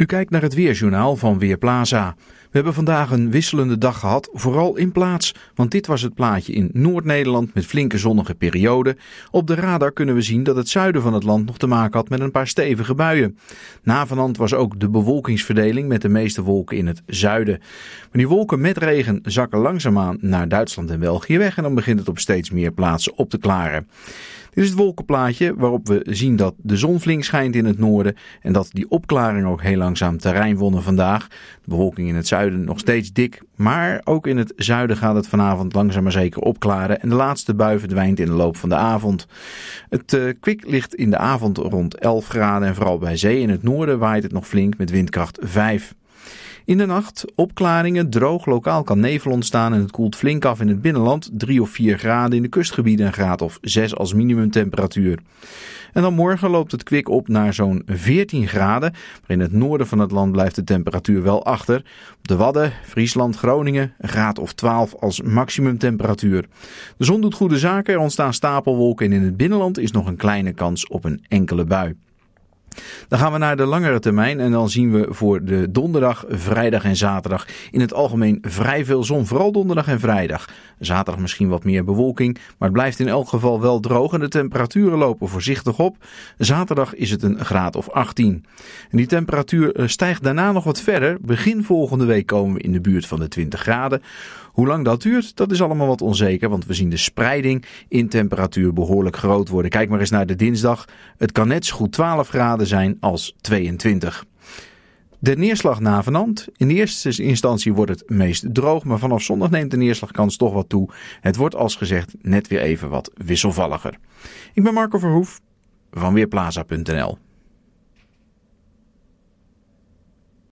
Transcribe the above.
U kijkt naar het Weerjournaal van Weerplaza. We hebben vandaag een wisselende dag gehad, vooral in plaats, want dit was het plaatje in Noord-Nederland met flinke zonnige perioden. Op de radar kunnen we zien dat het zuiden van het land nog te maken had met een paar stevige buien. Navenant was ook de bewolkingsverdeling met de meeste wolken in het zuiden. Maar die wolken met regen zakken langzaamaan naar Duitsland en België weg en dan begint het op steeds meer plaatsen op te klaren. Dit is het wolkenplaatje waarop we zien dat de zon flink schijnt in het noorden en dat die opklaring ook heel langzaam terrein wonnen vandaag. De bewolking in het zuiden nog steeds dik, maar ook in het zuiden gaat het vanavond langzaam maar zeker opklaren en de laatste bui verdwijnt in de loop van de avond. Het uh, kwik ligt in de avond rond 11 graden en vooral bij zee in het noorden waait het nog flink met windkracht 5. In de nacht opklaringen, droog lokaal kan nevel ontstaan en het koelt flink af in het binnenland. 3 of 4 graden in de kustgebieden, een graad of 6 als minimumtemperatuur. En dan morgen loopt het kwik op naar zo'n 14 graden. Maar in het noorden van het land blijft de temperatuur wel achter. Op de Wadden, Friesland, Groningen een graad of 12 als maximumtemperatuur. De zon doet goede zaken, er ontstaan stapelwolken en in het binnenland is nog een kleine kans op een enkele bui. Dan gaan we naar de langere termijn en dan zien we voor de donderdag, vrijdag en zaterdag in het algemeen vrij veel zon. Vooral donderdag en vrijdag. Zaterdag misschien wat meer bewolking, maar het blijft in elk geval wel droog en de temperaturen lopen voorzichtig op. Zaterdag is het een graad of 18. En die temperatuur eh, stijgt daarna nog wat verder. Begin volgende week komen we in de buurt van de 20 graden. Hoe lang dat duurt, dat is allemaal wat onzeker, want we zien de spreiding in temperatuur behoorlijk groot worden. Kijk maar eens naar de dinsdag. Het kan net zo goed 12 graden graden zijn als 22. De neerslag navenant. In eerste instantie wordt het meest droog, maar vanaf zondag neemt de neerslagkans toch wat toe. Het wordt als gezegd net weer even wat wisselvalliger. Ik ben Marco Verhoef van Weerplaza.nl.